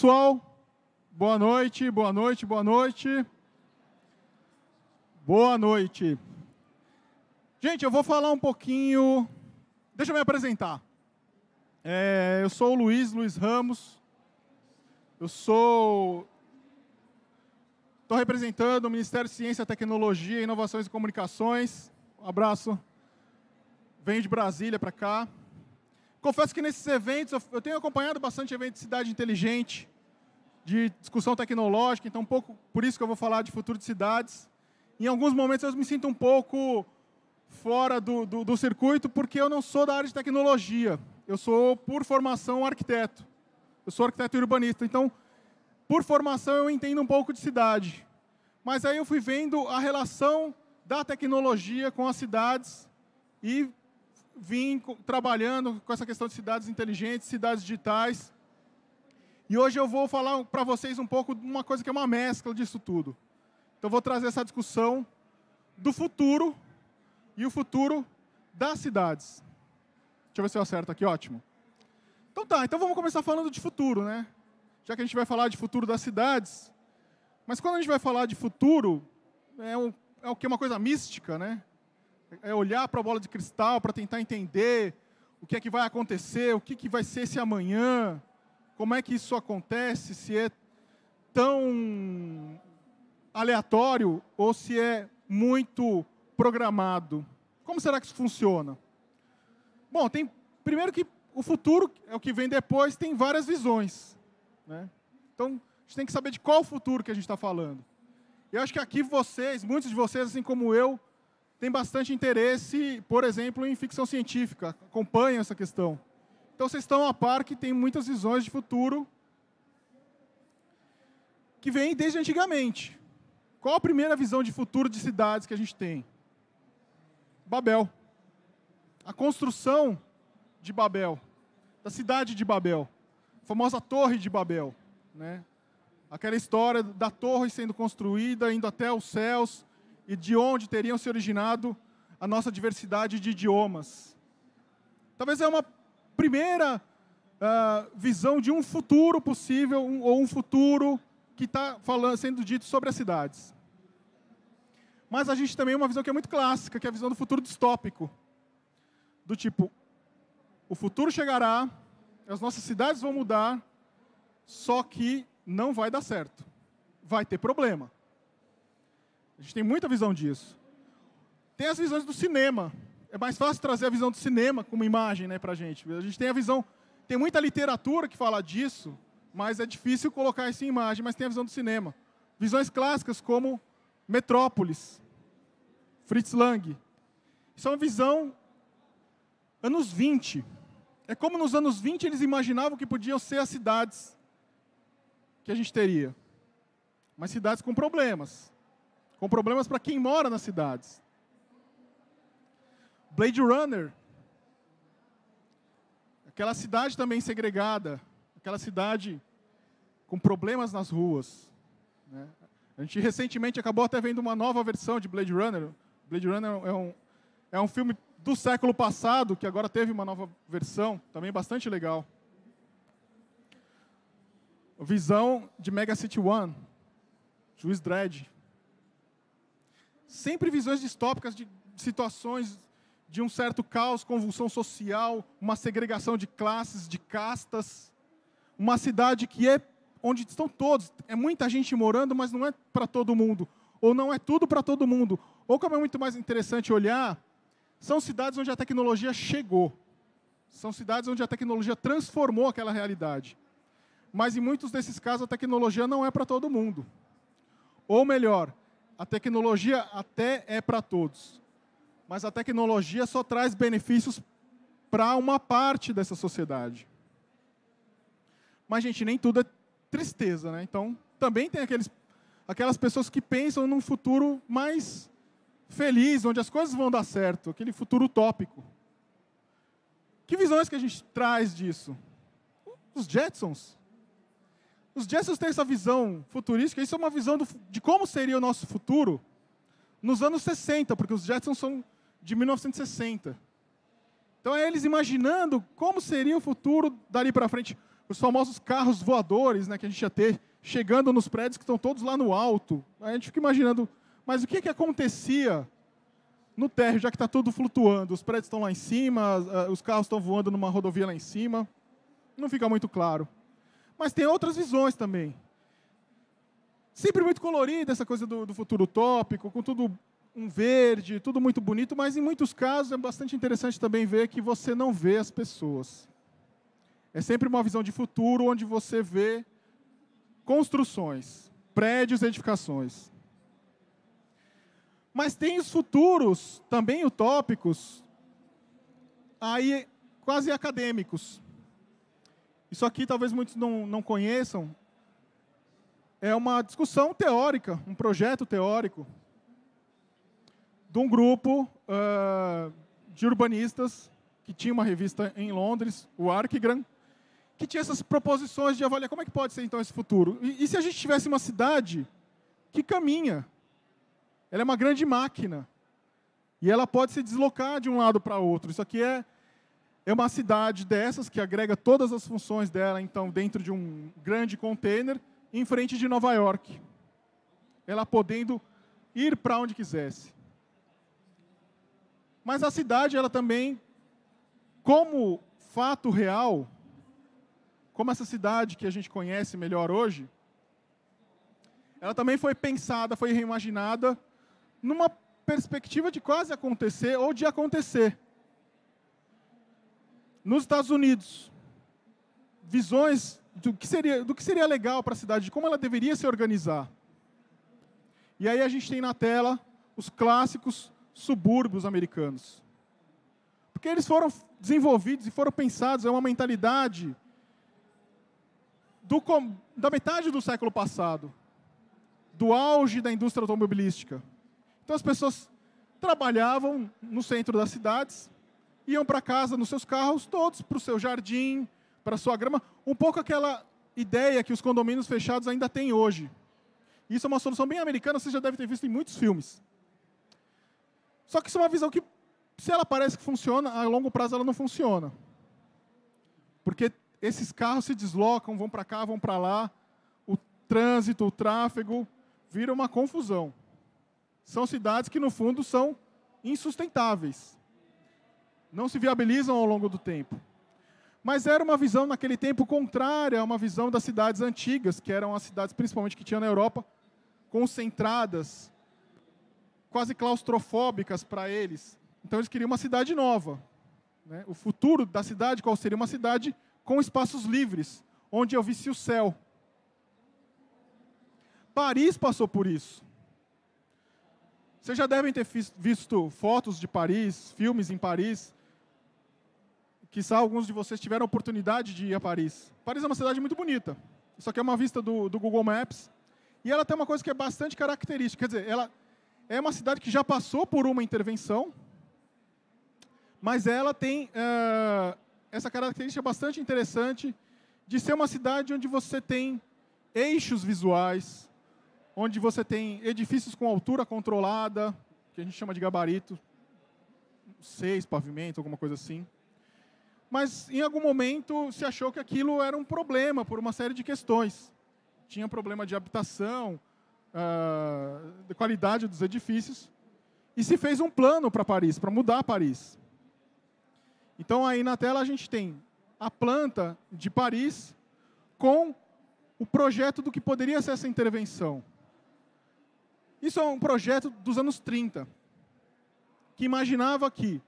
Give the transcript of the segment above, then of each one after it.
Pessoal, boa noite, boa noite, boa noite. Boa noite. Gente, eu vou falar um pouquinho. Deixa eu me apresentar. É, eu sou o Luiz, Luiz Ramos. Eu sou. Estou representando o Ministério de Ciência, Tecnologia, Inovações e Comunicações. Um abraço. Venho de Brasília para cá. Confesso que nesses eventos, eu tenho acompanhado bastante eventos de cidade inteligente, de discussão tecnológica, então um pouco por isso que eu vou falar de futuro de cidades. Em alguns momentos eu me sinto um pouco fora do, do, do circuito, porque eu não sou da área de tecnologia. Eu sou, por formação, arquiteto. Eu sou arquiteto urbanista. Então, por formação, eu entendo um pouco de cidade. Mas aí eu fui vendo a relação da tecnologia com as cidades e vim trabalhando com essa questão de cidades inteligentes, cidades digitais. E hoje eu vou falar para vocês um pouco de uma coisa que é uma mescla disso tudo. Então eu vou trazer essa discussão do futuro e o futuro das cidades. Deixa eu ver se eu acerto aqui, ótimo. Então tá, então vamos começar falando de futuro, né? Já que a gente vai falar de futuro das cidades, mas quando a gente vai falar de futuro, é, um, é o que é uma coisa mística, né? é olhar para a bola de cristal para tentar entender o que é que vai acontecer, o que, que vai ser esse amanhã, como é que isso acontece, se é tão aleatório ou se é muito programado. Como será que isso funciona? Bom, tem primeiro que o futuro, é o que vem depois, tem várias visões. Né? Então, a gente tem que saber de qual futuro que a gente está falando. Eu acho que aqui vocês, muitos de vocês, assim como eu, tem bastante interesse, por exemplo, em ficção científica, acompanha essa questão. Então vocês estão a par que tem muitas visões de futuro que vêm desde antigamente. Qual a primeira visão de futuro de cidades que a gente tem? Babel. A construção de Babel, da cidade de Babel, a famosa Torre de Babel, né? Aquela história da torre sendo construída, indo até os céus, e de onde teriam se originado a nossa diversidade de idiomas. Talvez é uma primeira uh, visão de um futuro possível, um, ou um futuro que está sendo dito sobre as cidades. Mas a gente também tem uma visão que é muito clássica, que é a visão do futuro distópico. Do tipo, o futuro chegará, as nossas cidades vão mudar, só que não vai dar certo. Vai ter problema. A gente tem muita visão disso. Tem as visões do cinema. É mais fácil trazer a visão do cinema como imagem né, para a gente. A gente tem a visão. Tem muita literatura que fala disso, mas é difícil colocar isso em imagem, mas tem a visão do cinema. Visões clássicas como Metrópolis, Fritz Lang. Isso é uma visão anos 20. É como nos anos 20 eles imaginavam que podiam ser as cidades que a gente teria. Mas cidades com problemas com problemas para quem mora nas cidades. Blade Runner, aquela cidade também segregada, aquela cidade com problemas nas ruas. Né? A gente recentemente acabou até vendo uma nova versão de Blade Runner. Blade Runner é um, é um filme do século passado, que agora teve uma nova versão, também bastante legal. Visão de Mega City One, Juiz Dredd, sempre visões distópicas de situações de um certo caos, convulsão social, uma segregação de classes, de castas, uma cidade que é onde estão todos, é muita gente morando, mas não é para todo mundo, ou não é tudo para todo mundo. Ou como é muito mais interessante olhar, são cidades onde a tecnologia chegou. São cidades onde a tecnologia transformou aquela realidade. Mas em muitos desses casos a tecnologia não é para todo mundo. Ou melhor, a tecnologia até é para todos, mas a tecnologia só traz benefícios para uma parte dessa sociedade. Mas, gente, nem tudo é tristeza, né? Então, também tem aqueles, aquelas pessoas que pensam num futuro mais feliz, onde as coisas vão dar certo, aquele futuro utópico. Que visões que a gente traz disso? Os Jetsons. Os Jetsons têm essa visão futurística, isso é uma visão do, de como seria o nosso futuro nos anos 60, porque os Jetsons são de 1960. Então é eles imaginando como seria o futuro dali para frente, os famosos carros voadores, né, que a gente ia ter chegando nos prédios que estão todos lá no alto. A gente fica imaginando, mas o que é que acontecia no térreo, já que está tudo flutuando, os prédios estão lá em cima, os carros estão voando numa rodovia lá em cima. Não fica muito claro mas tem outras visões também. Sempre muito colorida essa coisa do, do futuro utópico, com tudo um verde, tudo muito bonito, mas em muitos casos é bastante interessante também ver que você não vê as pessoas. É sempre uma visão de futuro onde você vê construções, prédios, edificações. Mas tem os futuros, também utópicos, aí quase acadêmicos. Isso aqui talvez muitos não, não conheçam. É uma discussão teórica, um projeto teórico de um grupo uh, de urbanistas que tinha uma revista em Londres, o Archigram, que tinha essas proposições de avaliar como é que pode ser então esse futuro. E, e se a gente tivesse uma cidade que caminha? Ela é uma grande máquina e ela pode se deslocar de um lado para outro. Isso aqui é é uma cidade dessas que agrega todas as funções dela, então, dentro de um grande container, em frente de Nova York. Ela podendo ir para onde quisesse. Mas a cidade, ela também, como fato real, como essa cidade que a gente conhece melhor hoje, ela também foi pensada, foi reimaginada numa perspectiva de quase acontecer ou de acontecer. Nos Estados Unidos, visões do que seria, do que seria legal para a cidade, de como ela deveria se organizar. E aí a gente tem na tela os clássicos subúrbios americanos. Porque eles foram desenvolvidos e foram pensados, é uma mentalidade do, da metade do século passado, do auge da indústria automobilística. Então as pessoas trabalhavam no centro das cidades, iam para casa nos seus carros, todos para o seu jardim, para a sua grama. Um pouco aquela ideia que os condomínios fechados ainda têm hoje. Isso é uma solução bem americana, você já deve ter visto em muitos filmes. Só que isso é uma visão que, se ela parece que funciona, a longo prazo ela não funciona. Porque esses carros se deslocam, vão para cá, vão para lá, o trânsito, o tráfego, vira uma confusão. São cidades que, no fundo, são insustentáveis não se viabilizam ao longo do tempo. Mas era uma visão naquele tempo contrária a uma visão das cidades antigas, que eram as cidades principalmente que tinham na Europa, concentradas, quase claustrofóbicas para eles. Então eles queriam uma cidade nova. Né? O futuro da cidade qual seria? Uma cidade com espaços livres, onde eu visse o céu. Paris passou por isso. Vocês já devem ter visto fotos de Paris, filmes em Paris. Quizá alguns de vocês tiveram a oportunidade de ir a Paris. Paris é uma cidade muito bonita. Isso aqui é uma vista do, do Google Maps. E ela tem uma coisa que é bastante característica. Quer dizer, ela é uma cidade que já passou por uma intervenção, mas ela tem uh, essa característica bastante interessante de ser uma cidade onde você tem eixos visuais, onde você tem edifícios com altura controlada, que a gente chama de gabarito, seis pavimentos, alguma coisa assim mas em algum momento se achou que aquilo era um problema por uma série de questões. Tinha problema de habitação, uh, de qualidade dos edifícios, e se fez um plano para Paris, para mudar Paris. Então aí na tela a gente tem a planta de Paris com o projeto do que poderia ser essa intervenção. Isso é um projeto dos anos 30, que imaginava que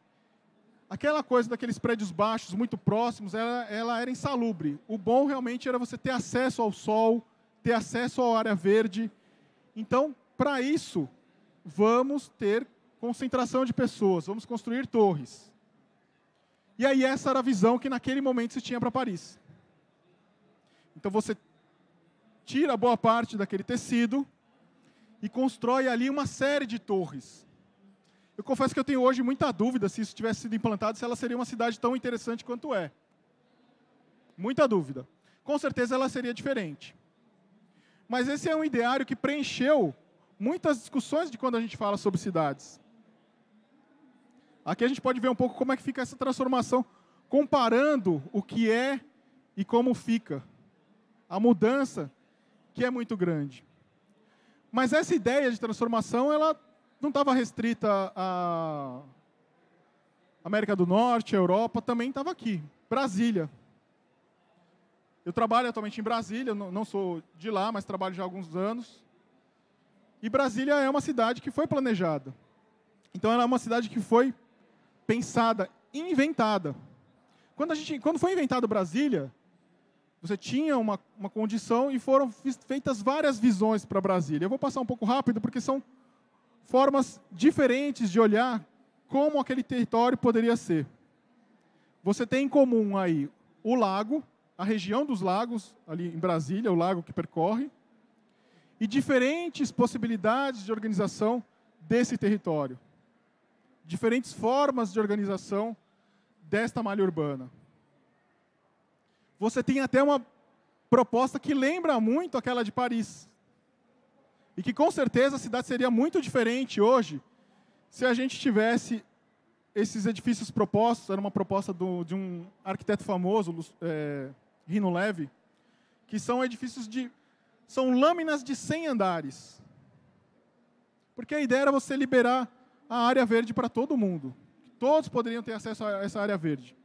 Aquela coisa daqueles prédios baixos, muito próximos, ela, ela era insalubre. O bom realmente era você ter acesso ao sol, ter acesso à área verde. Então, para isso, vamos ter concentração de pessoas, vamos construir torres. E aí essa era a visão que naquele momento se tinha para Paris. Então você tira boa parte daquele tecido e constrói ali uma série de torres. Eu confesso que eu tenho hoje muita dúvida se isso tivesse sido implantado, se ela seria uma cidade tão interessante quanto é. Muita dúvida. Com certeza ela seria diferente. Mas esse é um ideário que preencheu muitas discussões de quando a gente fala sobre cidades. Aqui a gente pode ver um pouco como é que fica essa transformação, comparando o que é e como fica. A mudança que é muito grande. Mas essa ideia de transformação, ela não estava restrita à América do Norte, à Europa, também estava aqui, Brasília. Eu trabalho atualmente em Brasília, não sou de lá, mas trabalho já há alguns anos. E Brasília é uma cidade que foi planejada. Então, ela é uma cidade que foi pensada, inventada. Quando, a gente, quando foi inventado Brasília, você tinha uma, uma condição e foram feitas várias visões para Brasília. Eu vou passar um pouco rápido, porque são formas diferentes de olhar como aquele território poderia ser. Você tem em comum aí o lago, a região dos lagos, ali em Brasília, o lago que percorre, e diferentes possibilidades de organização desse território. Diferentes formas de organização desta malha urbana. Você tem até uma proposta que lembra muito aquela de Paris, e que com certeza a cidade seria muito diferente hoje se a gente tivesse esses edifícios propostos. Era uma proposta do, de um arquiteto famoso, é, Rino Levi, que são edifícios de. são lâminas de 100 andares. Porque a ideia era você liberar a área verde para todo mundo. Todos poderiam ter acesso a essa área verde.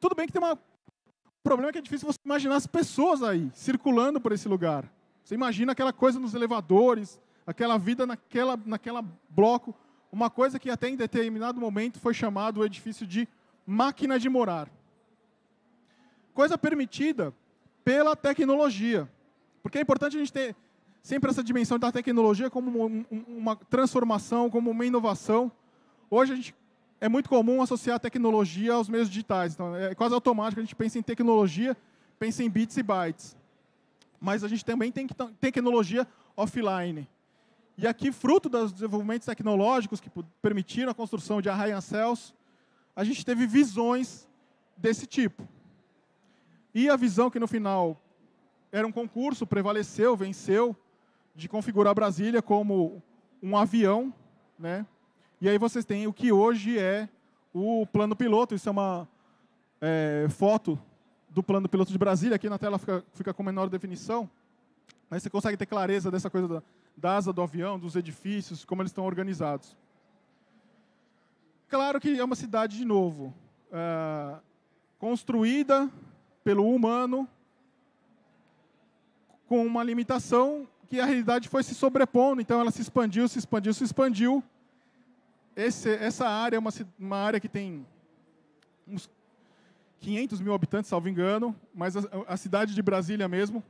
Tudo bem que tem uma o problema é que é difícil você imaginar as pessoas aí, circulando por esse lugar. Você imagina aquela coisa nos elevadores, aquela vida naquela, naquela bloco, uma coisa que até em determinado momento foi chamado o edifício de máquina de morar. Coisa permitida pela tecnologia. Porque é importante a gente ter sempre essa dimensão da tecnologia como uma transformação, como uma inovação. Hoje a gente é muito comum associar a tecnologia aos meios digitais. Então, é quase automático, a gente pensa em tecnologia, pensa em bits e bytes mas a gente também tem tecnologia offline. E aqui, fruto dos desenvolvimentos tecnológicos que permitiram a construção de arranha-céus, a gente teve visões desse tipo. E a visão que no final era um concurso, prevaleceu, venceu, de configurar Brasília como um avião, né? E aí vocês têm o que hoje é o plano piloto. Isso é uma é, foto do plano piloto de Brasília, aqui na tela fica, fica com menor definição, mas você consegue ter clareza dessa coisa da, da asa do avião, dos edifícios, como eles estão organizados. Claro que é uma cidade, de novo, é, construída pelo humano com uma limitação que a realidade foi se sobrepondo, então ela se expandiu, se expandiu, se expandiu. Esse, essa área é uma, uma área que tem uns 500 mil habitantes, salvo engano, mas a, a cidade de Brasília mesmo,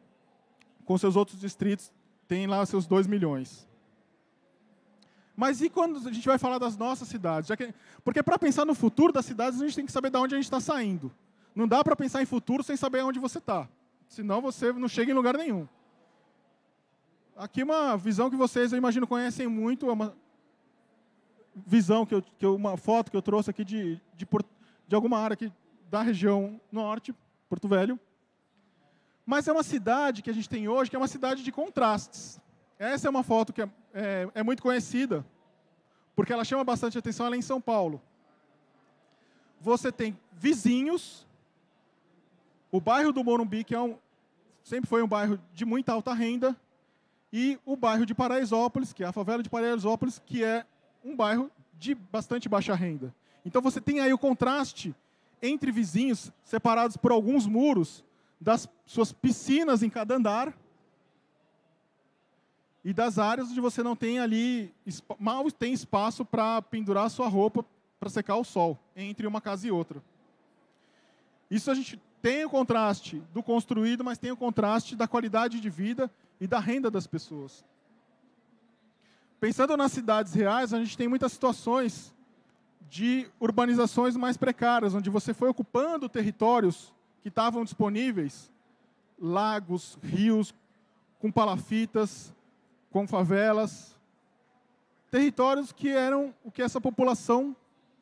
com seus outros distritos, tem lá seus 2 milhões. Mas e quando a gente vai falar das nossas cidades? Que, porque para pensar no futuro das cidades, a gente tem que saber de onde a gente está saindo. Não dá para pensar em futuro sem saber onde você está. Senão você não chega em lugar nenhum. Aqui uma visão que vocês, eu imagino, conhecem muito. É uma visão, que eu, que eu, uma foto que eu trouxe aqui de, de, de alguma área que da região norte, Porto Velho. Mas é uma cidade que a gente tem hoje que é uma cidade de contrastes. Essa é uma foto que é, é, é muito conhecida, porque ela chama bastante atenção, ela é em São Paulo. Você tem vizinhos, o bairro do Morumbi, que é um, sempre foi um bairro de muita alta renda, e o bairro de Paraisópolis, que é a favela de Paraisópolis, que é um bairro de bastante baixa renda. Então você tem aí o contraste entre vizinhos, separados por alguns muros, das suas piscinas em cada andar e das áreas onde você não tem ali, mal tem espaço para pendurar a sua roupa para secar o sol, entre uma casa e outra. Isso a gente tem o contraste do construído, mas tem o contraste da qualidade de vida e da renda das pessoas. Pensando nas cidades reais, a gente tem muitas situações de urbanizações mais precárias, onde você foi ocupando territórios que estavam disponíveis, lagos, rios, com palafitas, com favelas, territórios que eram o que essa população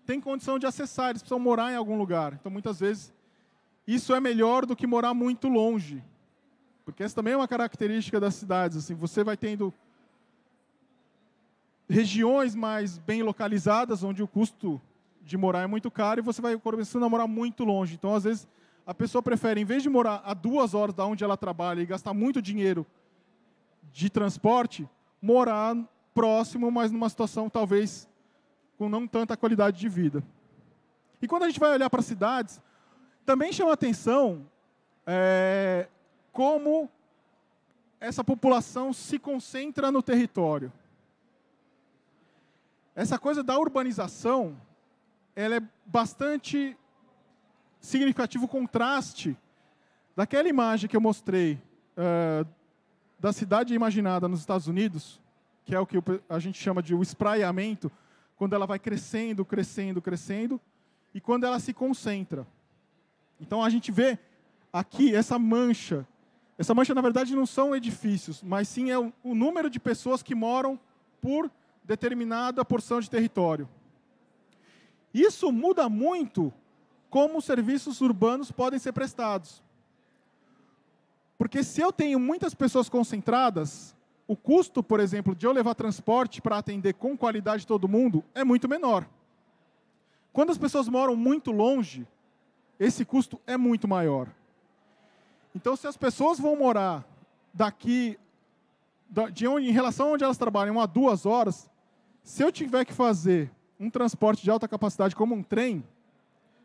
tem condição de acessar, eles precisam morar em algum lugar. Então, muitas vezes, isso é melhor do que morar muito longe, porque essa também é uma característica das cidades. Assim, você vai tendo regiões mais bem localizadas, onde o custo de morar é muito caro, e você vai começando a morar muito longe. Então, às vezes, a pessoa prefere, em vez de morar a duas horas da onde ela trabalha e gastar muito dinheiro de transporte, morar próximo, mas numa situação talvez com não tanta qualidade de vida. E quando a gente vai olhar para cidades, também chama atenção é, como essa população se concentra no território. Essa coisa da urbanização, ela é bastante significativo contraste daquela imagem que eu mostrei uh, da cidade imaginada nos Estados Unidos, que é o que a gente chama de o espraiamento, quando ela vai crescendo, crescendo, crescendo, e quando ela se concentra. Então a gente vê aqui essa mancha. Essa mancha, na verdade, não são edifícios, mas sim é o número de pessoas que moram por determinada porção de território. Isso muda muito como os serviços urbanos podem ser prestados. Porque se eu tenho muitas pessoas concentradas, o custo, por exemplo, de eu levar transporte para atender com qualidade todo mundo é muito menor. Quando as pessoas moram muito longe, esse custo é muito maior. Então, se as pessoas vão morar daqui de onde, em relação a onde elas trabalham, a duas horas, se eu tiver que fazer um transporte de alta capacidade como um trem,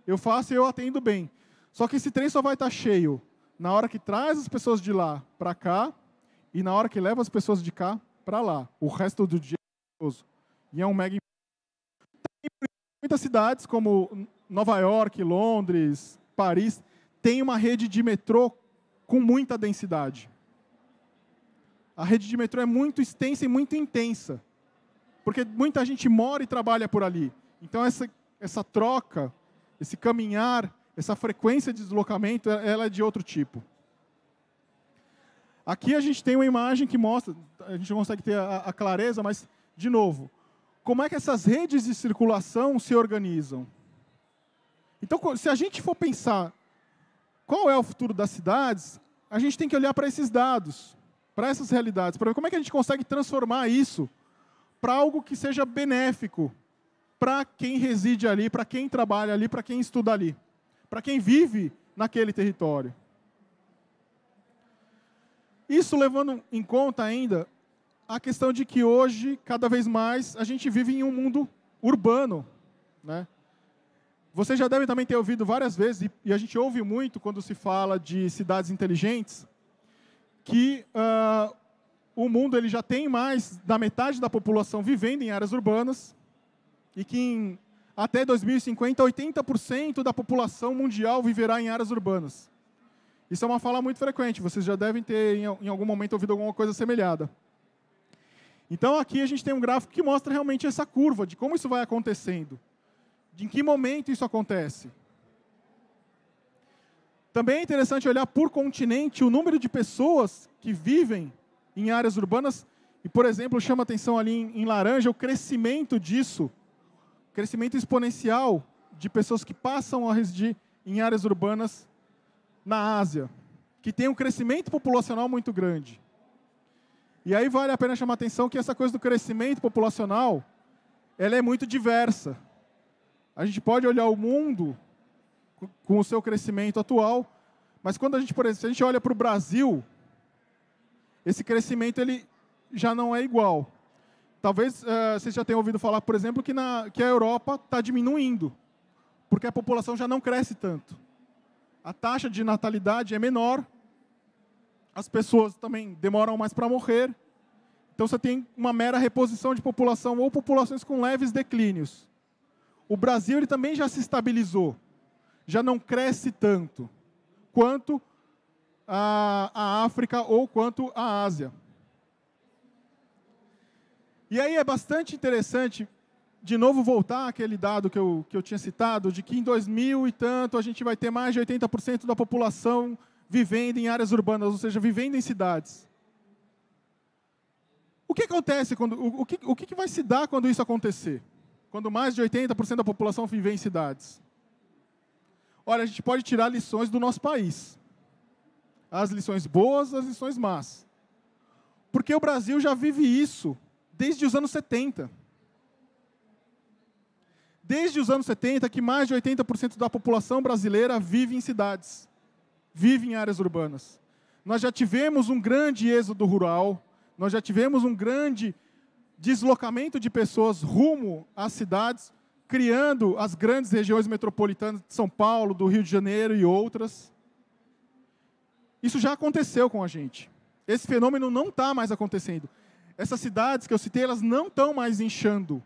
eu faço e eu atendo bem. Só que esse trem só vai estar tá cheio na hora que traz as pessoas de lá para cá e na hora que leva as pessoas de cá para lá. O resto do dia é E é um mega. Tem muitas cidades, como Nova York, Londres, Paris, tem uma rede de metrô com muita densidade. A rede de metrô é muito extensa e muito intensa, porque muita gente mora e trabalha por ali. Então, essa, essa troca, esse caminhar, essa frequência de deslocamento, ela é de outro tipo. Aqui a gente tem uma imagem que mostra, a gente não consegue ter a, a clareza, mas, de novo, como é que essas redes de circulação se organizam? Então, se a gente for pensar qual é o futuro das cidades, a gente tem que olhar para esses dados para essas realidades, para ver como é que a gente consegue transformar isso para algo que seja benéfico para quem reside ali, para quem trabalha ali, para quem estuda ali, para quem vive naquele território. Isso levando em conta ainda a questão de que hoje, cada vez mais, a gente vive em um mundo urbano. Né? Vocês já devem também ter ouvido várias vezes, e a gente ouve muito quando se fala de cidades inteligentes, que uh, o mundo ele já tem mais da metade da população vivendo em áreas urbanas e que em, até 2050, 80% da população mundial viverá em áreas urbanas. Isso é uma fala muito frequente, vocês já devem ter em, em algum momento ouvido alguma coisa semelhada. Então aqui a gente tem um gráfico que mostra realmente essa curva de como isso vai acontecendo, de em que momento isso acontece. Também é interessante olhar por continente o número de pessoas que vivem em áreas urbanas. E, por exemplo, chama atenção ali em, laranja o crescimento disso, o crescimento exponencial de pessoas que passam a residir em áreas urbanas na Ásia, que tem um crescimento populacional muito grande. E aí vale a pena chamar atenção que essa coisa do crescimento populacional, ela é muito diversa. A gente pode olhar o mundo com o seu crescimento atual. Mas quando a gente, por exemplo, a gente olha para o Brasil, esse crescimento ele já não é igual. Talvez uh, vocês já tenham ouvido falar, por exemplo, que, na, que a Europa está diminuindo, porque a população já não cresce tanto. A taxa de natalidade é menor, as pessoas também demoram mais para morrer. Então você tem uma mera reposição de população ou populações com leves declínios. O Brasil ele também já se estabilizou já não cresce tanto quanto a, a África ou quanto a Ásia. E aí é bastante interessante, de novo, voltar àquele dado que eu, que eu tinha citado, de que em 2000 e tanto a gente vai ter mais de 80% da população vivendo em áreas urbanas, ou seja, vivendo em cidades. O que acontece quando o, o que, o que vai se dar quando isso acontecer? Quando mais de 80% da população vive em cidades? olha, a gente pode tirar lições do nosso país. As lições boas, as lições más. Porque o Brasil já vive isso desde os anos 70. Desde os anos 70, que mais de 80% da população brasileira vive em cidades, vive em áreas urbanas. Nós já tivemos um grande êxodo rural, nós já tivemos um grande deslocamento de pessoas rumo às cidades criando as grandes regiões metropolitanas de São Paulo, do Rio de Janeiro e outras. Isso já aconteceu com a gente. Esse fenômeno não está mais acontecendo. Essas cidades que eu citei, elas não estão mais inchando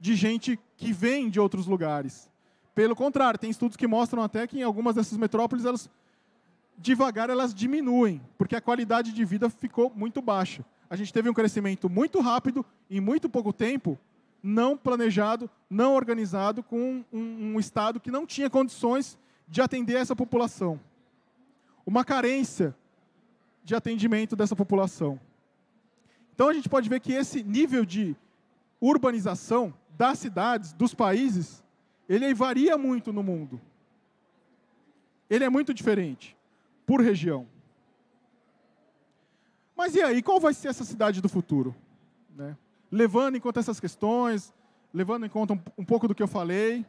de gente que vem de outros lugares. Pelo contrário, tem estudos que mostram até que em algumas dessas metrópoles elas devagar elas diminuem, porque a qualidade de vida ficou muito baixa. A gente teve um crescimento muito rápido em muito pouco tempo não planejado, não organizado, com um, um Estado que não tinha condições de atender essa população. Uma carência de atendimento dessa população. Então a gente pode ver que esse nível de urbanização das cidades, dos países, ele varia muito no mundo. Ele é muito diferente por região. Mas e aí, qual vai ser essa cidade do futuro? Né? levando em conta essas questões, levando em conta um, um pouco do que eu falei,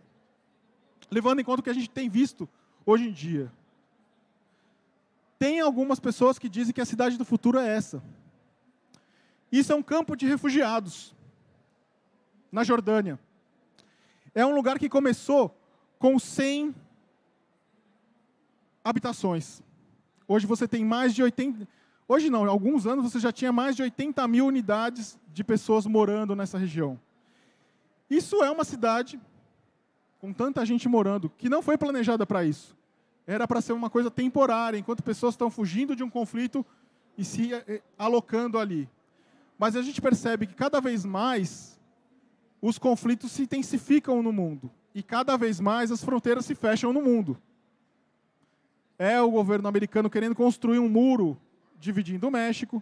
levando em conta o que a gente tem visto hoje em dia. Tem algumas pessoas que dizem que a cidade do futuro é essa. Isso é um campo de refugiados na Jordânia. É um lugar que começou com 100 habitações. Hoje você tem mais de 80, Hoje não, há alguns anos você já tinha mais de 80 mil unidades de pessoas morando nessa região. Isso é uma cidade com tanta gente morando que não foi planejada para isso. Era para ser uma coisa temporária, enquanto pessoas estão fugindo de um conflito e se eh, eh, alocando ali. Mas a gente percebe que cada vez mais os conflitos se intensificam no mundo e cada vez mais as fronteiras se fecham no mundo. É o governo americano querendo construir um muro dividindo o México,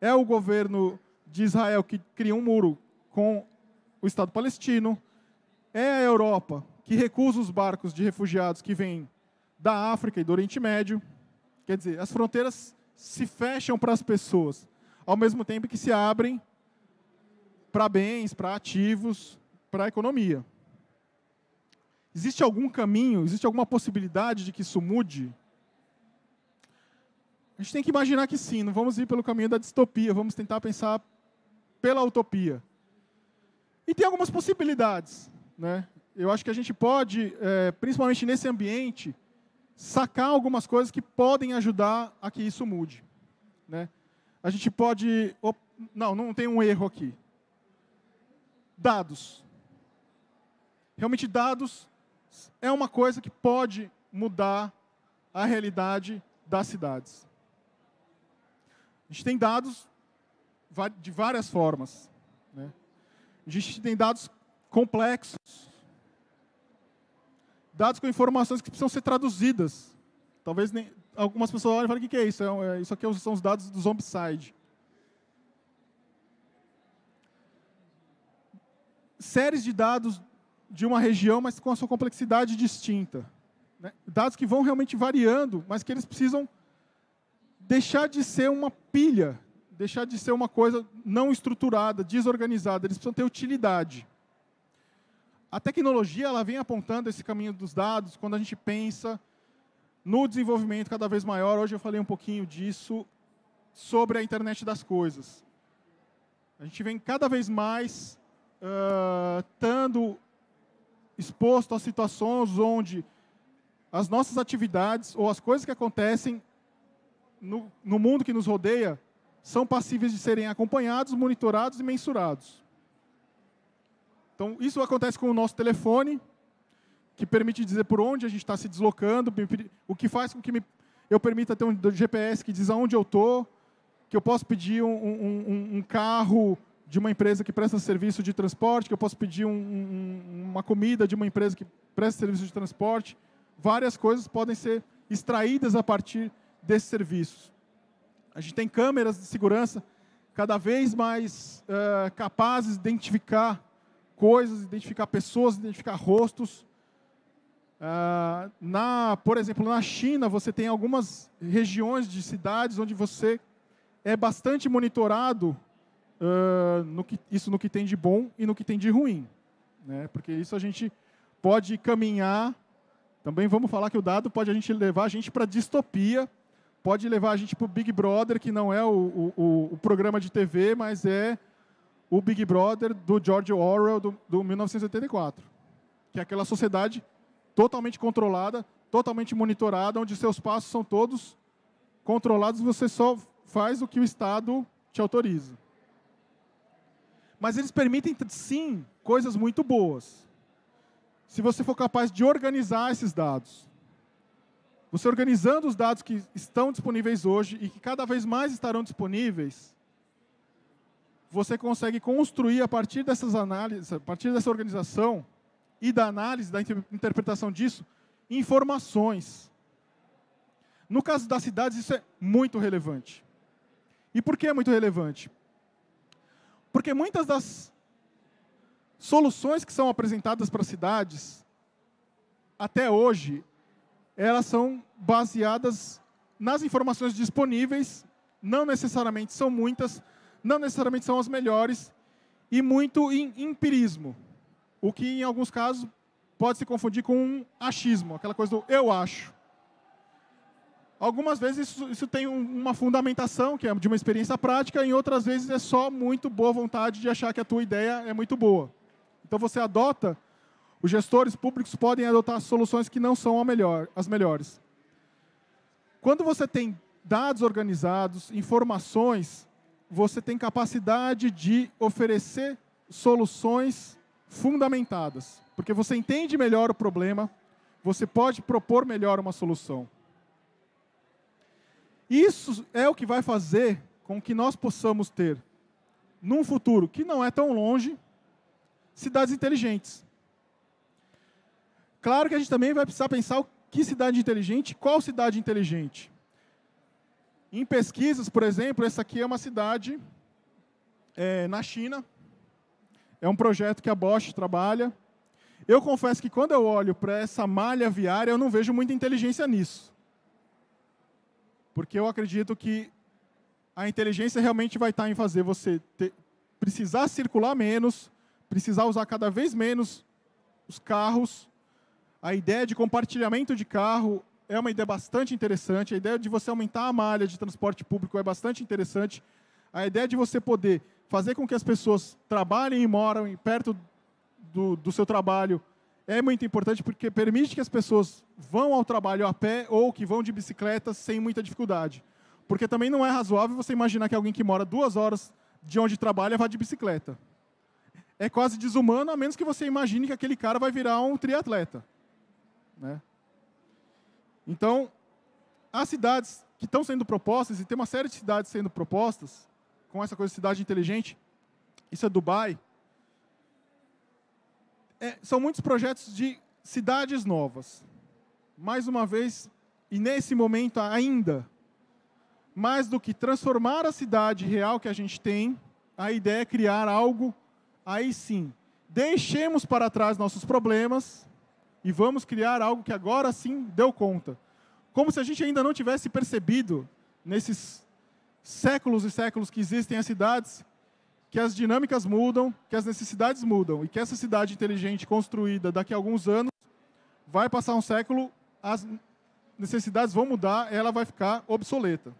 é o governo de Israel que cria um muro com o Estado palestino, é a Europa que recusa os barcos de refugiados que vêm da África e do Oriente Médio. Quer dizer, as fronteiras se fecham para as pessoas, ao mesmo tempo que se abrem para bens, para ativos, para a economia. Existe algum caminho, existe alguma possibilidade de que isso mude? A gente tem que imaginar que sim, não vamos ir pelo caminho da distopia, vamos tentar pensar pela utopia. E tem algumas possibilidades. Né? Eu acho que a gente pode, é, principalmente nesse ambiente, sacar algumas coisas que podem ajudar a que isso mude. Né? A gente pode. Op... Não, não tem um erro aqui. Dados. Realmente, dados é uma coisa que pode mudar a realidade das cidades. A gente tem dados de várias formas. Né? A gente tem dados complexos, dados com informações que precisam ser traduzidas. Talvez nem, algumas pessoas olhem e falem, o que é isso? É é, isso aqui são os dados do Zombicide. Séries de dados de uma região, mas com a sua complexidade distinta. Né? Dados que vão realmente variando, mas que eles precisam deixar de ser uma pilha, deixar de ser uma coisa não estruturada, desorganizada. Eles precisam ter utilidade. A tecnologia ela vem apontando esse caminho dos dados quando a gente pensa no desenvolvimento cada vez maior. Hoje eu falei um pouquinho disso sobre a internet das coisas. A gente vem cada vez mais uh, estando exposto a situações onde as nossas atividades ou as coisas que acontecem no, no mundo que nos rodeia são passíveis de serem acompanhados, monitorados e mensurados. Então, isso acontece com o nosso telefone, que permite dizer por onde a gente está se deslocando, o que faz com que me, eu permita ter um GPS que diz aonde eu estou, que eu posso pedir um, um, um, carro de uma empresa que presta serviço de transporte, que eu posso pedir um, uma comida de uma empresa que presta serviço de transporte. Várias coisas podem ser extraídas a partir desses serviços. A gente tem câmeras de segurança cada vez mais uh, capazes de identificar coisas, identificar pessoas, identificar rostos. Uh, na, por exemplo, na China, você tem algumas regiões de cidades onde você é bastante monitorado uh, no que, isso no que tem de bom e no que tem de ruim. Né? Porque isso a gente pode caminhar. Também vamos falar que o dado pode a gente levar a gente para distopia, pode levar a gente para o Big Brother, que não é o, o, o, programa de TV, mas é o Big Brother do George Orwell, do, do 1984. Que é aquela sociedade totalmente controlada, totalmente monitorada, onde seus passos são todos controlados, você só faz o que o Estado te autoriza. Mas eles permitem, sim, coisas muito boas. Se você for capaz de organizar esses dados. Você organizando os dados que estão disponíveis hoje e que cada vez mais estarão disponíveis, você consegue construir a partir dessas análises, a partir dessa organização e da análise, da interpretação disso, informações. No caso das cidades, isso é muito relevante. E por que é muito relevante? Porque muitas das soluções que são apresentadas para cidades, até hoje, elas são baseadas nas informações disponíveis, não necessariamente são muitas, não necessariamente são as melhores, e muito em empirismo, o que em alguns casos pode se confundir com um achismo, aquela coisa do eu acho. Algumas vezes isso, isso tem um, uma fundamentação, que é de uma experiência prática, em outras vezes é só muito boa vontade de achar que a tua ideia é muito boa. Então você adota os gestores públicos podem adotar soluções que não são melhor, as melhores. Quando você tem dados organizados, informações, você tem capacidade de oferecer soluções fundamentadas, porque você entende melhor o problema, você pode propor melhor uma solução. Isso é o que vai fazer com que nós possamos ter, num futuro que não é tão longe, cidades inteligentes. Claro que a gente também vai precisar pensar que cidade inteligente, qual cidade inteligente. Em pesquisas, por exemplo, essa aqui é uma cidade é, na China. É um projeto que a Bosch trabalha. Eu confesso que quando eu olho para essa malha viária, eu não vejo muita inteligência nisso. Porque eu acredito que a inteligência realmente vai estar em fazer você ter, precisar circular menos, precisar usar cada vez menos os carros a ideia de compartilhamento de carro é uma ideia bastante interessante. A ideia de você aumentar a malha de transporte público é bastante interessante. A ideia de você poder fazer com que as pessoas trabalhem e moram perto do, do seu trabalho é muito importante porque permite que as pessoas vão ao trabalho a pé ou que vão de bicicleta sem muita dificuldade. Porque também não é razoável você imaginar que alguém que mora duas horas de onde trabalha vá de bicicleta. É quase desumano, a menos que você imagine que aquele cara vai virar um triatleta. Né? Então, as cidades que estão sendo propostas, e tem uma série de cidades sendo propostas, com essa coisa de cidade inteligente. Isso é Dubai. É, são muitos projetos de cidades novas. Mais uma vez, e nesse momento ainda, mais do que transformar a cidade real que a gente tem, a ideia é criar algo, aí sim. Deixemos para trás nossos problemas, e vamos criar algo que agora sim deu conta. Como se a gente ainda não tivesse percebido, nesses séculos e séculos que existem as cidades, que as dinâmicas mudam, que as necessidades mudam, e que essa cidade inteligente construída daqui a alguns anos, vai passar um século, as necessidades vão mudar, ela vai ficar obsoleta.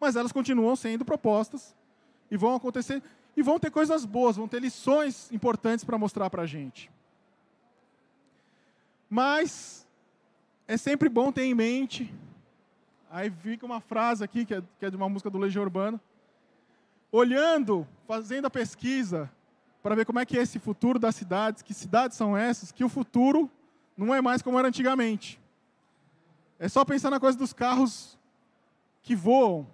Mas elas continuam sendo propostas e vão acontecer, e vão ter coisas boas, vão ter lições importantes para mostrar para a gente. Mas é sempre bom ter em mente. Aí fica uma frase aqui, que é, que é de uma música do Legião Urbana. Olhando, fazendo a pesquisa, para ver como é que é esse futuro das cidades, que cidades são essas, que o futuro não é mais como era antigamente. É só pensar na coisa dos carros que voam.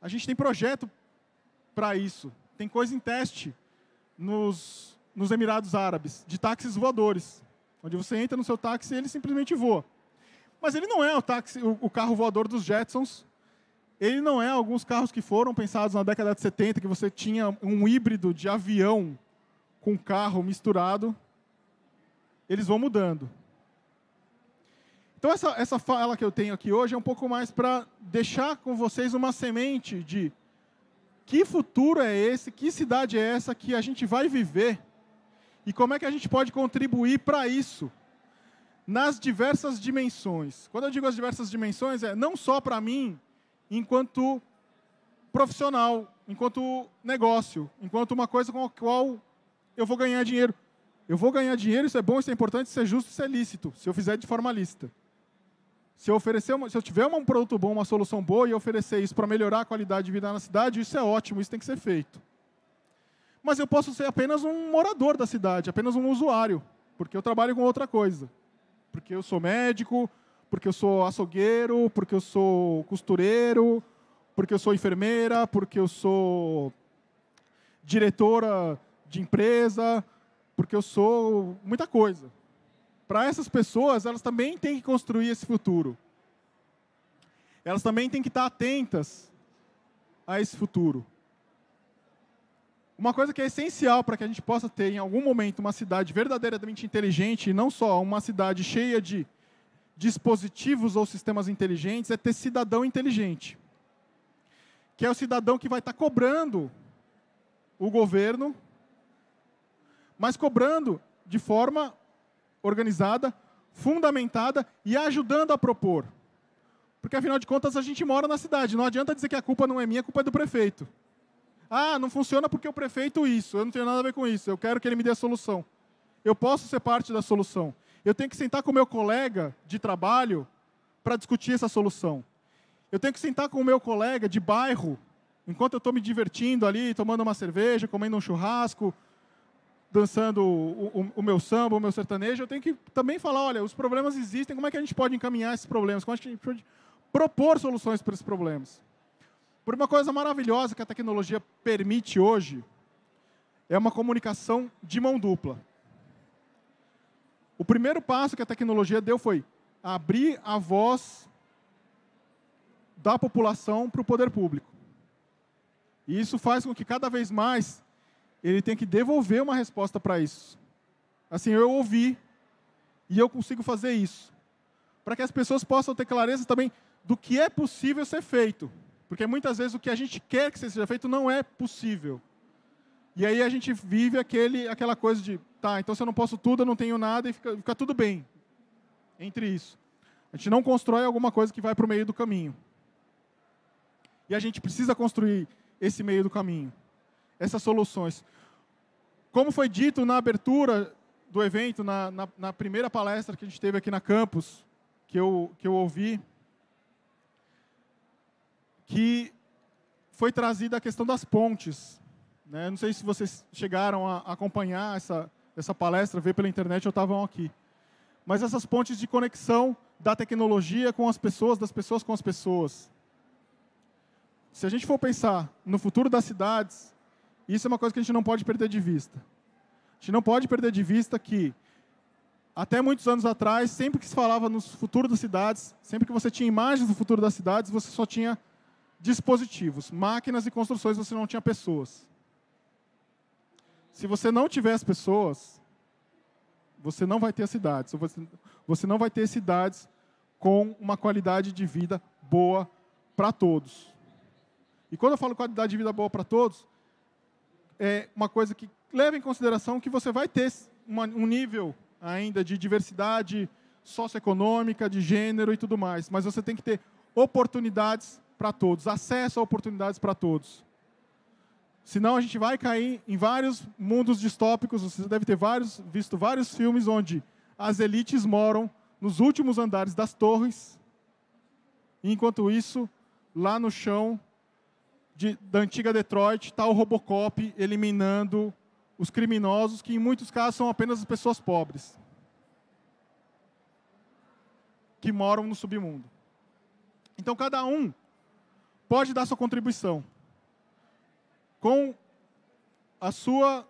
A gente tem projeto para isso. Tem coisa em teste nos, nos Emirados Árabes, de táxis voadores onde você entra no seu táxi e ele simplesmente voa. Mas ele não é o táxi, o, o carro voador dos Jetsons. Ele não é alguns carros que foram pensados na década de 70, que você tinha um híbrido de avião com carro misturado. Eles vão mudando. Então, essa, essa fala que eu tenho aqui hoje é um pouco mais para deixar com vocês uma semente de que futuro é esse, que cidade é essa que a gente vai viver e como é que a gente pode contribuir para isso? Nas diversas dimensões. Quando eu digo as diversas dimensões, é não só para mim, enquanto profissional, enquanto negócio, enquanto uma coisa com a qual eu vou ganhar dinheiro. Eu vou ganhar dinheiro, isso é bom, isso é importante, isso é justo, isso é lícito, se eu fizer de forma lícita. Se eu, oferecer uma, se eu tiver um produto bom, uma solução boa e oferecer isso para melhorar a qualidade de vida na cidade, isso é ótimo, isso tem que ser feito mas eu posso ser apenas um morador da cidade, apenas um usuário, porque eu trabalho com outra coisa. Porque eu sou médico, porque eu sou açougueiro, porque eu sou costureiro, porque eu sou enfermeira, porque eu sou diretora de empresa, porque eu sou muita coisa. Para essas pessoas, elas também têm que construir esse futuro. Elas também têm que estar atentas a esse futuro. Uma coisa que é essencial para que a gente possa ter em algum momento uma cidade verdadeiramente inteligente, e não só uma cidade cheia de dispositivos ou sistemas inteligentes, é ter cidadão inteligente. Que é o cidadão que vai estar tá cobrando o governo, mas cobrando de forma organizada, fundamentada e ajudando a propor. Porque, afinal de contas, a gente mora na cidade. Não adianta dizer que a culpa não é minha, a culpa é do prefeito. Ah, não funciona porque o prefeito isso, eu não tenho nada a ver com isso, eu quero que ele me dê a solução. Eu posso ser parte da solução. Eu tenho que sentar com o meu colega de trabalho para discutir essa solução. Eu tenho que sentar com o meu colega de bairro, enquanto eu estou me divertindo ali, tomando uma cerveja, comendo um churrasco, dançando o, o, o, meu samba, o meu sertanejo, eu tenho que também falar, olha, os problemas existem, como é que a gente pode encaminhar esses problemas? Como é que a gente pode propor soluções para esses problemas? por uma coisa maravilhosa que a tecnologia permite hoje, é uma comunicação de mão dupla. O primeiro passo que a tecnologia deu foi abrir a voz da população para o poder público. E isso faz com que cada vez mais ele tenha que devolver uma resposta para isso. Assim, eu ouvi e eu consigo fazer isso. Para que as pessoas possam ter clareza também do que é possível ser feito. Porque muitas vezes o que a gente quer que seja feito não é possível. E aí a gente vive aquele, aquela coisa de, tá, então se eu não posso tudo, eu não tenho nada e fica, fica tudo bem. Entre isso. A gente não constrói alguma coisa que vai para o meio do caminho. E a gente precisa construir esse meio do caminho, essas soluções. Como foi dito na abertura do evento, na, na, na primeira palestra que a gente teve aqui na campus, que eu, que eu ouvi, que foi trazida a questão das pontes. Né? Não sei se vocês chegaram a acompanhar essa, essa palestra, ver pela internet ou estavam aqui. Mas essas pontes de conexão da tecnologia com as pessoas, das pessoas com as pessoas. Se a gente for pensar no futuro das cidades, isso é uma coisa que a gente não pode perder de vista. A gente não pode perder de vista que, até muitos anos atrás, sempre que se falava no futuro das cidades, sempre que você tinha imagens do futuro das cidades, você só tinha dispositivos, máquinas e construções, você não tinha pessoas. Se você não tiver as pessoas, você não vai ter as cidades. Você não vai ter cidades com uma qualidade de vida boa para todos. E quando eu falo qualidade de vida boa para todos, é uma coisa que leva em consideração que você vai ter uma, um nível ainda de diversidade socioeconômica, de gênero e tudo mais, mas você tem que ter oportunidades para todos, acesso a oportunidades para todos. Senão a gente vai cair em vários mundos distópicos. Você deve ter vários, visto vários filmes onde as elites moram nos últimos andares das torres, enquanto isso, lá no chão de, da antiga Detroit, está o Robocop eliminando os criminosos, que em muitos casos são apenas as pessoas pobres, que moram no submundo. Então, cada um pode dar sua contribuição com a sua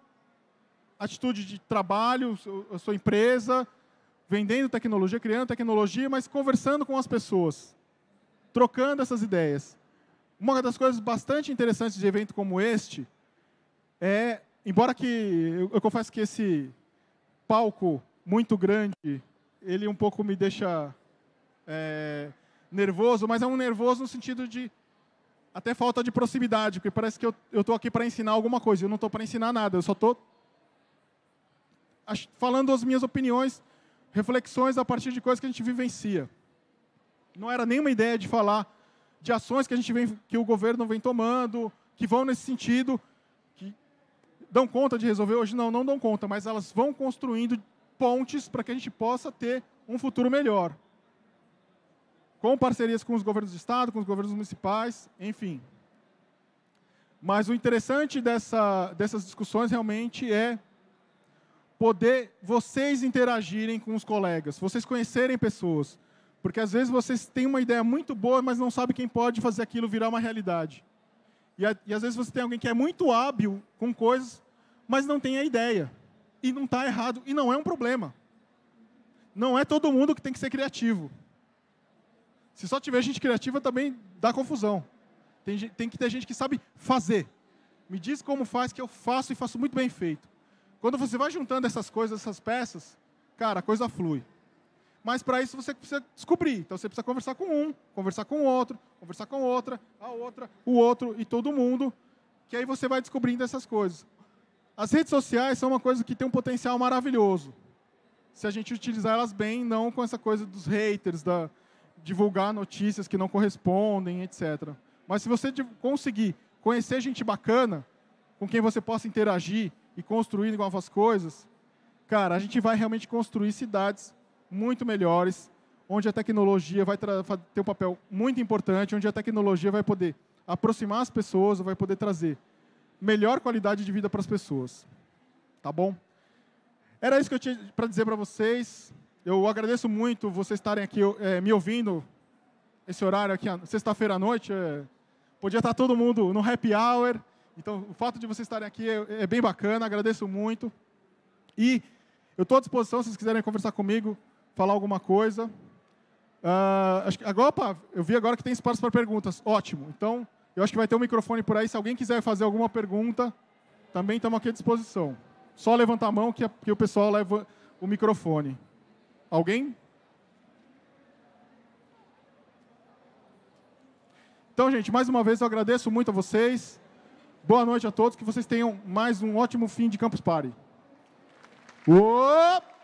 atitude de trabalho, a sua empresa, vendendo tecnologia, criando tecnologia, mas conversando com as pessoas, trocando essas ideias. Uma das coisas bastante interessantes de evento como este é, embora que eu, eu confesso que esse palco muito grande, ele um pouco me deixa é, nervoso, mas é um nervoso no sentido de até falta de proximidade, porque parece que eu estou aqui para ensinar alguma coisa. Eu não estou para ensinar nada, eu só estou falando as minhas opiniões, reflexões a partir de coisas que a gente vivencia. Não era nenhuma ideia de falar de ações que a gente vem, que o governo vem tomando, que vão nesse sentido, que dão conta de resolver hoje não, não dão conta, mas elas vão construindo pontes para que a gente possa ter um futuro melhor com parcerias com os governos do Estado, com os governos municipais, enfim. Mas o interessante dessa, dessas discussões realmente é poder vocês interagirem com os colegas, vocês conhecerem pessoas. Porque às vezes vocês têm uma ideia muito boa, mas não sabem quem pode fazer aquilo virar uma realidade. E, e às vezes você tem alguém que é muito hábil com coisas, mas não tem a ideia. E não está errado, e não é um problema. Não é todo mundo que tem que ser criativo. Se só tiver gente criativa, também dá confusão. Tem, tem que ter gente que sabe fazer. Me diz como faz, que eu faço e faço muito bem feito. Quando você vai juntando essas coisas, essas peças, cara, a coisa flui. Mas para isso você precisa descobrir. Então você precisa conversar com um, conversar com outro, conversar com outra, a outra, o outro e todo mundo, que aí você vai descobrindo essas coisas. As redes sociais são uma coisa que tem um potencial maravilhoso. Se a gente utilizar elas bem, não com essa coisa dos haters, da, divulgar notícias que não correspondem, etc. Mas se você conseguir conhecer gente bacana, com quem você possa interagir e construir novas coisas, cara, a gente vai realmente construir cidades muito melhores, onde a tecnologia vai ter um papel muito importante, onde a tecnologia vai poder aproximar as pessoas, vai poder trazer melhor qualidade de vida para as pessoas. Tá bom? Era isso que eu tinha para dizer para vocês. Eu agradeço muito vocês estarem aqui é, me ouvindo esse horário aqui, sexta-feira à noite. É, podia estar todo mundo no happy hour. Então, o fato de vocês estarem aqui é, é bem bacana, agradeço muito. E eu estou à disposição, se vocês quiserem conversar comigo, falar alguma coisa. Uh, acho que, agora, ah, opa, eu vi agora que tem espaço para perguntas. Ótimo. Então, eu acho que vai ter um microfone por aí. Se alguém quiser fazer alguma pergunta, também estamos aqui à disposição. Só levantar a mão que, a, que o pessoal leva o microfone. Alguém? Então, gente, mais uma vez eu agradeço muito a vocês. Boa noite a todos, que vocês tenham mais um ótimo fim de Campus Party. Uou!